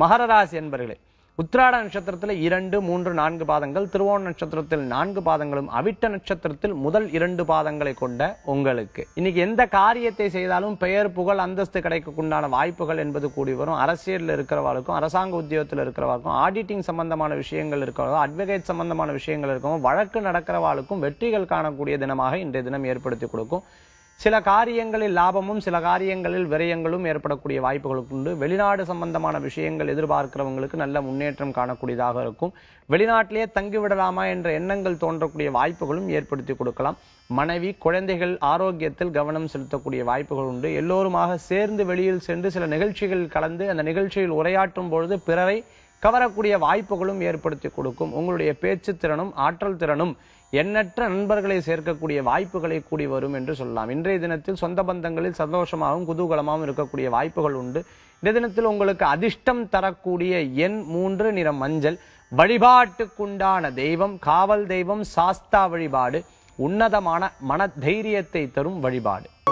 மகர ராசி என்பர்களே உத்திராட நட்சத்திரத்தில் இரண்டு மூன்று நான்கு பாதங்கள் திருவோண நட்சத்திரத்தில் நான்கு பாதங்களும் அவிட்ட நட்சத்திரத்தில் முதல் இரண்டு பாதங்களை கொண்ட உங்களுக்கு இன்னைக்கு எந்த காரியத்தை செய்தாலும் பெயர் புகழ் அந்தஸ்து கிடைக்கக்குண்டான வாய்ப்புகள் என்பது கூடி வரும் அரசியலில் இருக்கிறவர்களுக்கும் அரசாங்க உத்தியோகத்தில் இருக்கிறவர்களுக்கும் ஆடிட்டிங் சம்பந்தமான விஷயங்கள் இருக்கிறவர்கள் அட்வொகேட் சம்பந்தமான விஷயங்கள் இருக்கவும் வழக்கு நடக்கிறவர்களுக்கும் வெற்றிகள் காணக்கூடிய தினமாக இன்றைய தினம் ஏற்படுத்தி கொடுக்கும் சில காரியங்களில் லாபமும் சில காரியங்களில் விரயங்களும் ஏற்படக்கூடிய வாய்ப்புகளுக்கு உண்டு வெளிநாடு சம்பந்தமான விஷயங்கள் எதிர்பார்க்கிறவங்களுக்கு நல்ல முன்னேற்றம் காணக்கூடியதாக இருக்கும் வெளிநாட்டிலேயே தங்கிவிடலாமா என்ற எண்ணங்கள் தோன்றக்கூடிய வாய்ப்புகளும் ஏற்படுத்தி கொடுக்கலாம் மனைவி குழந்தைகள் ஆரோக்கியத்தில் கவனம் செலுத்தக்கூடிய வாய்ப்புகள் உண்டு எல்லோருமாக சேர்ந்து வெளியில் சென்று சில நிகழ்ச்சிகள் கலந்து அந்த நிகழ்ச்சியில் உரையாற்றும் பொழுது பிறரை கவரக்கூடிய வாய்ப்புகளும் ஏற்படுத்தி கொடுக்கும் உங்களுடைய பேச்சு திறனும் ஆற்றல் திறனும் எண்ணற்ற நண்பர்களை சேர்க்கக்கூடிய வாய்ப்புகளை கூடி வரும் என்று சொல்லலாம் இன்றைய தினத்தில் சொந்த பந்தங்களில் சந்தோஷமாகவும் குதூகலமாகவும் இருக்கக்கூடிய வாய்ப்புகள் உண்டு இந்த தினத்தில் உங்களுக்கு அதிர்ஷ்டம் தரக்கூடிய எண் மூன்று நிறம் மஞ்சள் வழிபாட்டுக்குண்டான தெய்வம் காவல் தெய்வம் சாஸ்தா வழிபாடு உன்னதமான மன தைரியத்தை தரும் வழிபாடு